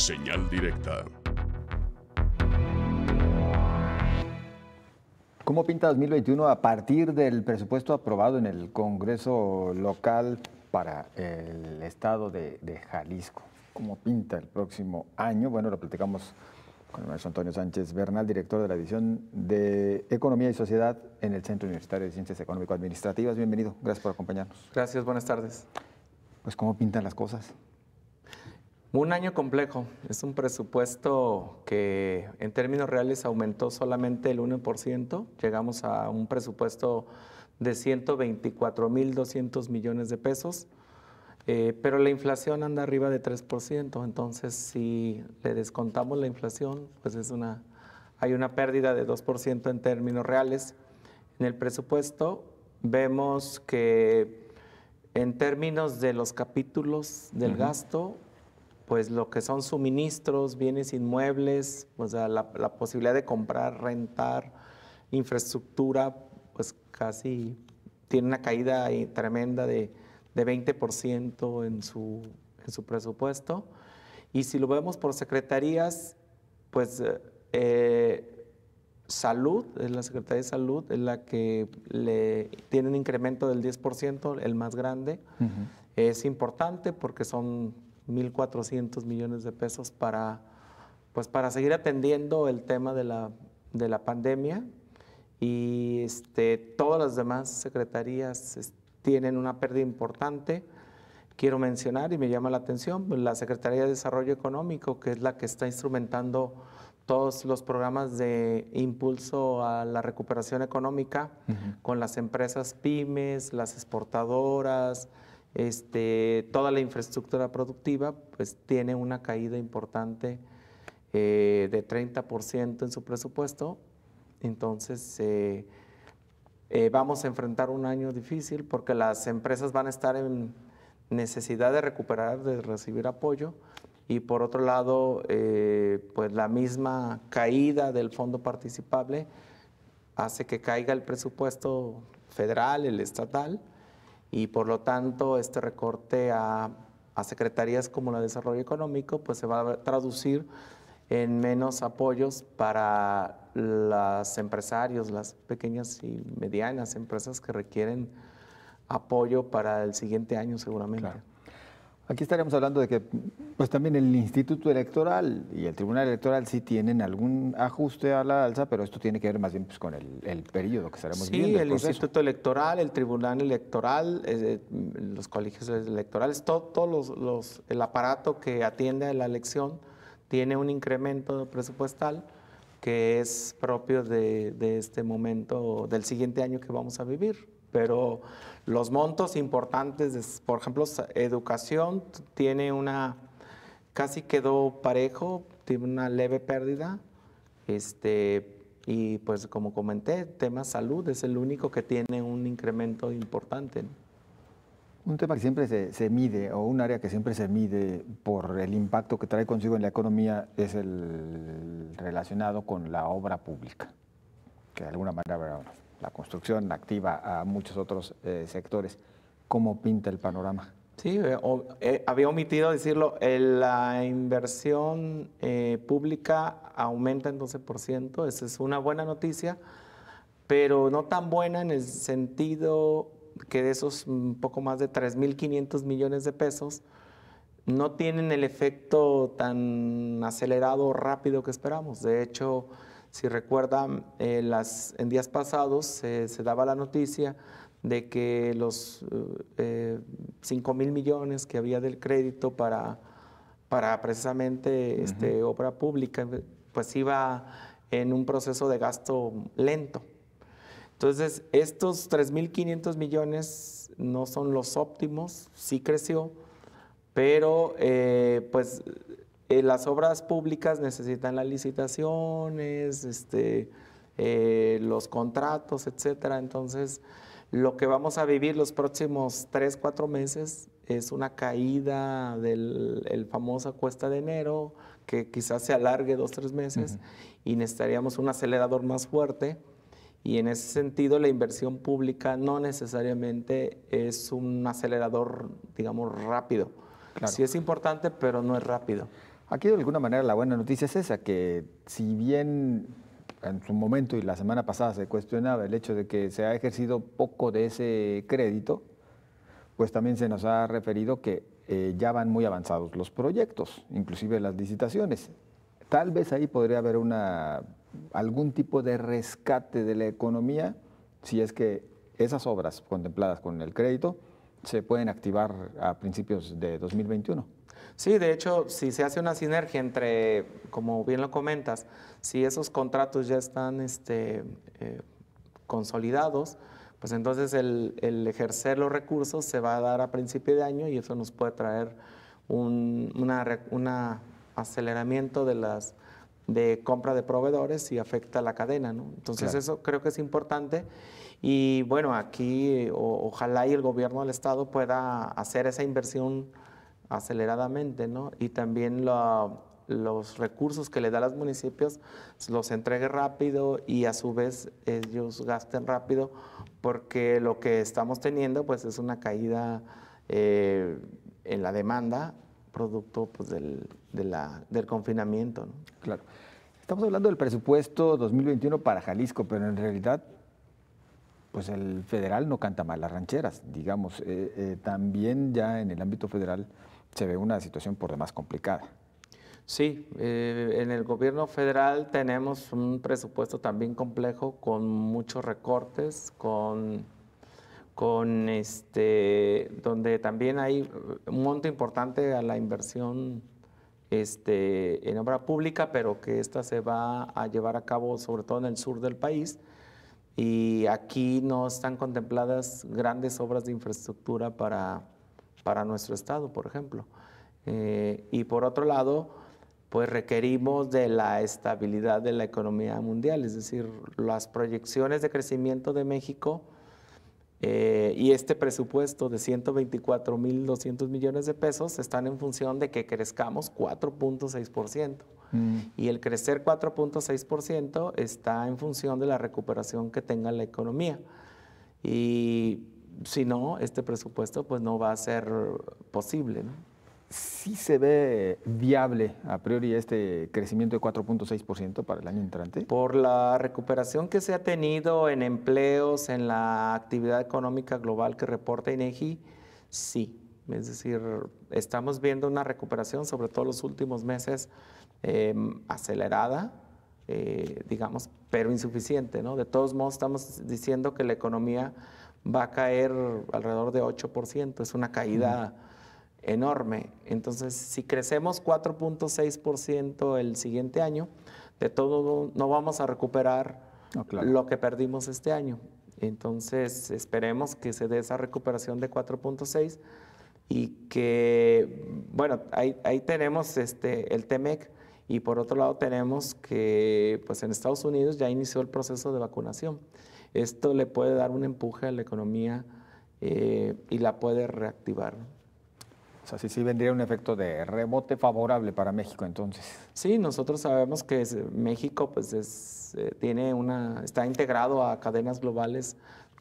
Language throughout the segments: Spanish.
Señal directa. ¿Cómo pinta 2021 a partir del presupuesto aprobado en el Congreso local para el estado de, Jalisco? ¿Cómo pinta el próximo año? Bueno, lo platicamos con el maestro Antonio Sánchez Bernal, director de la División de Economía y Sociedad en el Centro Universitario de Ciencias Económico-Administrativas. Bienvenido, gracias por acompañarnos. Gracias, buenas tardes. Pues cómo pintan las cosas. Un año complejo. Es un presupuesto que en términos reales aumentó solamente el 1%. Llegamos a un presupuesto de 124.200 millones de pesos, eh, pero la inflación anda arriba de 3%. Entonces, si le descontamos la inflación, pues es una, hay una pérdida de 2% en términos reales. En el presupuesto vemos que en términos de los capítulos del gasto, pues lo que son suministros, bienes inmuebles, o la, posibilidad de comprar, rentar, infraestructura, pues casi tiene una caída tremenda de, 20% en su, en su presupuesto. Y si lo vemos por secretarías, pues eh, salud, la Secretaría de Salud es la que tiene un incremento del 10%, el más grande. Es importante porque son 1.400 millones de pesos para, pues para seguir atendiendo el tema de la, de la pandemia y este, todas las demás secretarías tienen una pérdida importante. Quiero mencionar y me llama la atención la Secretaría de Desarrollo Económico, que es la que está instrumentando todos los programas de impulso a la recuperación económica con las empresas pymes, las exportadoras, este, toda la infraestructura productiva pues, tiene una caída importante eh, de 30% en su presupuesto. Entonces, eh, eh, vamos a enfrentar un año difícil porque las empresas van a estar en necesidad de recuperar, de recibir apoyo. Y por otro lado, pues la misma caída del fondo participable hace que caiga el presupuesto federal, el estatal, y por lo tanto este recorte a, secretarías como la de Desarrollo Económico pues se va a traducir en menos apoyos para los empresarios, las pequeñas y medianas empresas que requieren apoyo para el siguiente año seguramente. Aquí estaríamos hablando de que pues también el Instituto Electoral y el Tribunal Electoral sí tienen algún ajuste a la alza, pero esto tiene que ver más bien pues, con el, periodo que estaremos viendo. Sí, el, Instituto Electoral, el Tribunal Electoral, eh, los colegios electorales, todo, los, el aparato que atiende a la elección tiene un incremento presupuestal que es propio de, este momento, del siguiente año que vamos a vivir. Pero los montos importantes, por ejemplo, educación tiene una, casi quedó parejo, tiene una leve pérdida. Este, y pues como comenté, tema salud es el único que tiene un incremento importante un tema que siempre se, mide o un área que siempre se mide por el impacto que trae consigo en la economía es el relacionado con la obra pública, que de alguna manera la construcción activa a muchos otros eh, sectores. ¿Cómo pinta el panorama? Sí, eh, eh, había omitido decirlo, la inversión pública aumenta en 12%, esa es una buena noticia, pero no tan buena en el sentido que de esos mm, poco más de 3.500 millones de pesos no tienen el efecto tan acelerado o rápido que esperamos. De hecho, si recuerdan, eh, en días pasados se daba la noticia de que los eh, 5 eh, mil millones que había del crédito para, para precisamente este, obra pública, pues iba en un proceso de gasto lento. Entonces, estos 3.500 millones no son los óptimos, sí creció, pero eh, pues eh, las obras públicas necesitan las licitaciones, este, eh, los contratos, etcétera. Entonces, lo que vamos a vivir los próximos 3, 4 meses es una caída del el famosa cuesta de enero, que quizás se alargue dos, tres meses, y necesitaríamos un acelerador más fuerte y en ese sentido, la inversión pública no necesariamente es un acelerador, digamos, rápido. Sí es importante, pero no es rápido. Aquí de alguna manera la buena noticia es esa, que si bien en su momento y la semana pasada se cuestionaba el hecho de que se ha ejercido poco de ese crédito, pues también se nos ha referido que eh, ya van muy avanzados los proyectos, inclusive las licitaciones. Tal vez ahí podría haber una algún tipo de rescate de la economía si es que esas obras contempladas con el crédito se pueden activar a principios de 2021. Sí, de hecho, si se hace una sinergia entre, como bien lo comentas, si esos contratos ya están este, eh, consolidados, pues entonces el, ejercer los recursos se va a dar a principio de año y eso nos puede traer un una, aceleramiento de las de compra de proveedores y afecta a la cadena. Entonces eso creo que es importante y bueno, aquí ojalá y el gobierno del Estado pueda hacer esa inversión aceleradamente ¿no? y también los recursos que le da a los municipios los entregue rápido y a su vez ellos gasten rápido porque lo que estamos teniendo pues es una caída eh, en la demanda producto pues, del, de la, del confinamiento. Claro. Estamos hablando del presupuesto 2021 para Jalisco, pero en realidad pues el federal no canta mal las rancheras, digamos. Eh, eh, también ya en el ámbito federal se ve una situación por demás complicada. Sí, eh, en el gobierno federal tenemos un presupuesto también complejo con muchos recortes, con con este, donde también hay un monto importante a la inversión este, en obra pública, pero que esta se va a llevar a cabo sobre todo en el sur del país. Y aquí no están contempladas grandes obras de infraestructura para, nuestro estado, por ejemplo. Eh, y por otro lado, pues requerimos de la estabilidad de la economía mundial, es decir, las proyecciones de crecimiento de México eh, y este presupuesto de 124.200 millones de pesos están en función de que crezcamos 4.6%. Mm. Y el crecer 4.6% está en función de la recuperación que tenga la economía. Y si no, este presupuesto pues no va a ser posible. ¿no? sí se ve viable a priori este crecimiento de 4.6% para el año entrante? Por la recuperación que se ha tenido en empleos, en la actividad económica global que reporta INEGI, sí. Es decir, estamos viendo una recuperación, sobre todo los últimos meses, em, acelerada, eh, digamos, pero insuficiente. ¿no? De todos modos, estamos diciendo que la economía va a caer alrededor de 8%. Es una caída enorme. Entonces, si crecemos 4.6% el siguiente año, de todo no vamos a recuperar lo que perdimos este año. Entonces, esperemos que se dé esa recuperación de 4.6 y que, bueno, ahí, tenemos este, el TEMEC y por otro lado tenemos que, pues en Estados Unidos ya inició el proceso de vacunación. Esto le puede dar un empuje a la economía eh, y la puede reactivar. Así sí, vendría un efecto de rebote favorable para México entonces. Sí, nosotros sabemos que México pues es, eh, tiene una, está integrado a cadenas globales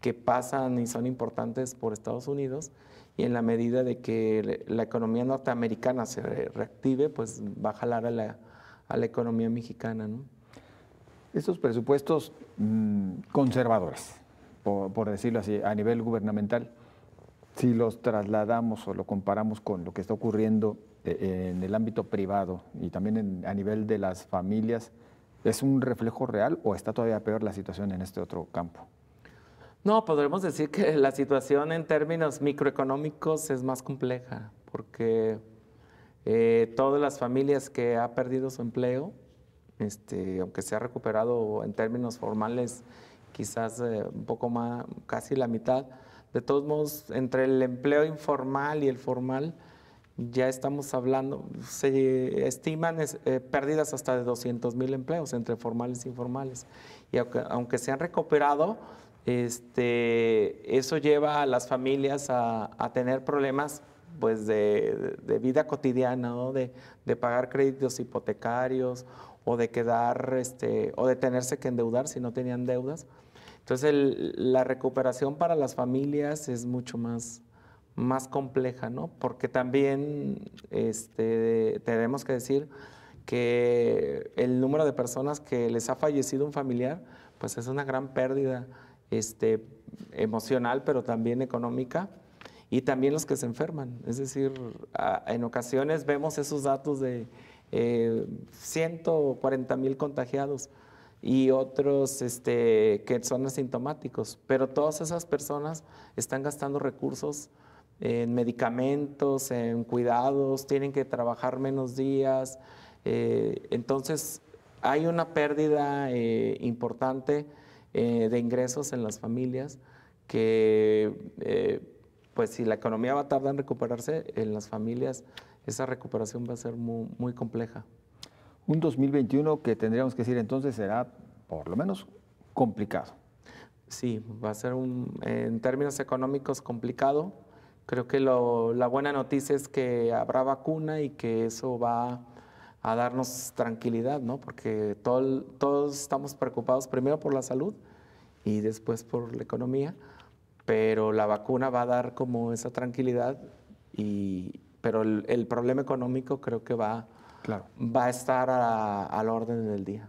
que pasan y son importantes por Estados Unidos y en la medida de que la economía norteamericana se reactive, pues va a jalar a la, a la economía mexicana. ¿no? Estos presupuestos mm, conservadores, por decirlo así, a nivel gubernamental, si los trasladamos o lo comparamos con lo que está ocurriendo eh, en el ámbito privado y también a nivel de las familias, ¿es un reflejo real o está todavía peor la situación en este otro campo? No, podremos decir que la situación en términos microeconómicos es más compleja, porque eh, todas las familias que ha perdido su empleo, este, aunque se ha recuperado en términos formales quizás eh, un poco más, casi la mitad, de todos modos, entre el empleo informal y el formal, ya estamos hablando, se estiman eh, pérdidas hasta de 200 mil empleos entre formales e informales. Y aunque, se han recuperado, este, eso lleva a las familias a, tener problemas pues de, vida cotidiana, de, pagar créditos hipotecarios o de quedar, este, o de tenerse que endeudar si no tenían deudas. Entonces la recuperación para las familias es mucho más, más compleja, ¿no? Porque también este, tenemos que decir que el número de personas que les ha fallecido un familiar, pues es una gran pérdida este, emocional, pero también económica, y también los que se enferman. Es decir, en ocasiones vemos esos datos de 140 eh, mil contagiados y otros este, que son asintomáticos. Pero todas esas personas están gastando recursos en medicamentos, en cuidados, tienen que trabajar menos días. Eh, entonces, hay una pérdida eh, importante eh, de ingresos en las familias que, pues si la economía va a tardar en recuperarse, en las familias esa recuperación va a ser muy compleja. Un 2021 que tendríamos que decir entonces será por lo menos complicado. Sí, va a ser un, en términos económicos complicado. Creo que la buena noticia es que habrá vacuna y que eso va a darnos tranquilidad, ¿no? Porque todo, todos estamos preocupados primero por la salud y después por la economía, pero la vacuna va a dar como esa tranquilidad, y, pero el, el problema económico creo que va a va a estar al orden del día.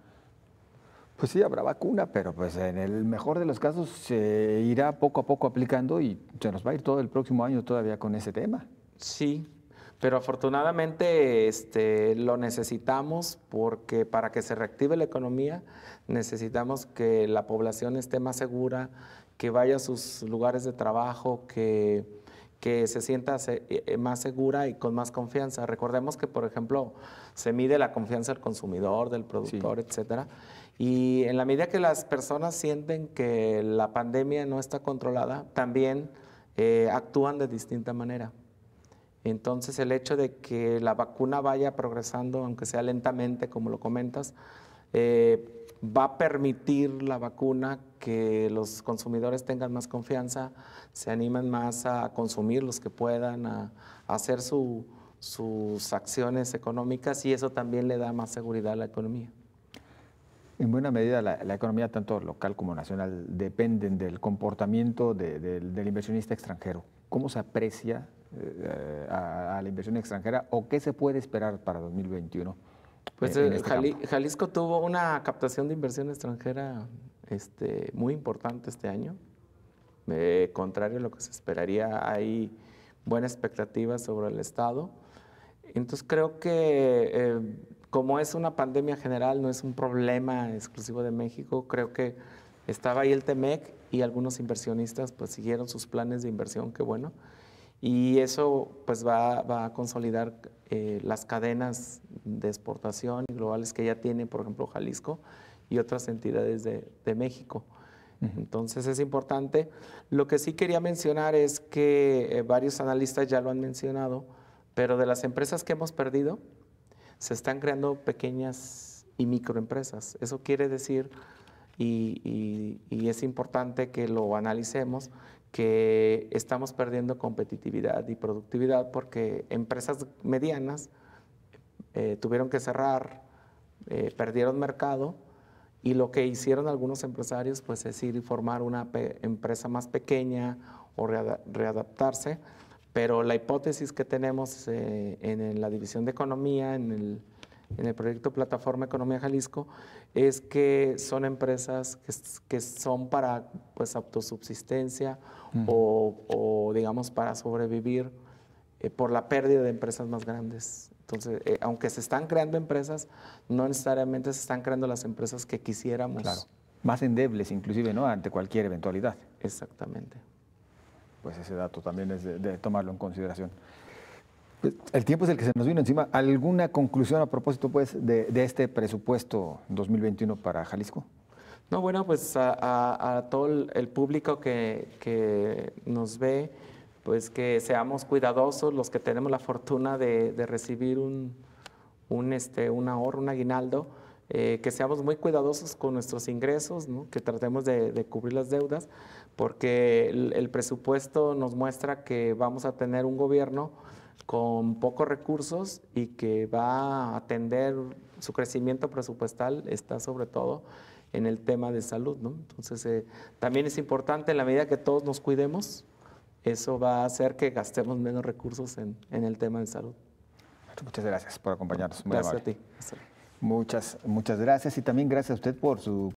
Pues sí, habrá vacuna, pero pues en el mejor de los casos se irá poco a poco aplicando y se nos va a ir todo el próximo año todavía con ese tema. Sí, pero afortunadamente este, lo necesitamos porque para que se reactive la economía necesitamos que la población esté más segura, que vaya a sus lugares de trabajo, que que se sienta eh, eh, más segura y con más confianza. Recordemos que, por ejemplo, se mide la confianza del consumidor, del productor, etcétera. Y en la medida que las personas sienten que la pandemia no está controlada, también eh, actúan de distinta manera. Entonces, el hecho de que la vacuna vaya progresando, aunque sea lentamente, como lo comentas, va a permitir la vacuna que los consumidores tengan más confianza, se animen más a consumir los que puedan, a, hacer sus acciones económicas y eso también le da más seguridad a la economía. En buena medida, la, economía, tanto local como nacional, dependen del comportamiento del inversionista extranjero. ¿Cómo se aprecia eh, a la inversión extranjera o qué se puede esperar para 2021? Pues eh, este Jalisco tuvo una captación de inversión extranjera este, muy importante este año. contrario a lo que se esperaría, hay buena expectativa sobre el Estado. Entonces creo que eh, como es una pandemia general, no es un problema exclusivo de México, creo que estaba ahí el TEMEC y algunos inversionistas pues siguieron sus planes de inversión, que bueno. Y eso pues va a consolidar eh, las cadenas de exportación globales que ya tiene, por ejemplo, Jalisco y otras entidades de, México. Entonces es importante. Lo que sí quería mencionar es que eh, varios analistas ya lo han mencionado, pero de las empresas que hemos perdido, se están creando pequeñas y microempresas. Eso quiere decir, y es importante que lo analicemos, que estamos perdiendo competitividad y productividad porque empresas medianas eh, tuvieron que cerrar, eh, perdieron mercado y lo que hicieron algunos empresarios pues es ir y formar una empresa más pequeña o readaptarse, pero la hipótesis que tenemos eh, en, en la división de economía, en el en el proyecto Plataforma Economía Jalisco es que son empresas que, son para pues autosubsistencia o, digamos para sobrevivir eh, por la pérdida de empresas más grandes. Entonces, eh, aunque se están creando empresas, no necesariamente se están creando las empresas que quisiéramos. Claro. Más endebles inclusive, ¿no? Ante cualquier eventualidad. Exactamente. Pues ese dato también es de, de tomarlo en consideración. El tiempo es el que se nos vino encima. ¿Alguna conclusión a propósito pues, de, este presupuesto 2021 para Jalisco? No, bueno, pues a, todo el público que, nos ve, pues que seamos cuidadosos los que tenemos la fortuna de, recibir un, este, ahorro, un aguinaldo, eh, que seamos muy cuidadosos con nuestros ingresos, que tratemos de, cubrir las deudas, porque el, el presupuesto nos muestra que vamos a tener un gobierno con pocos recursos y que va a atender su crecimiento presupuestal está sobre todo en el tema de salud. ¿no? Entonces, eh, también es importante en la medida que todos nos cuidemos, eso va a hacer que gastemos menos recursos en, el tema de salud. Muchas gracias por acompañarnos. gracias a ti. Muchas, muchas gracias y también gracias a usted por su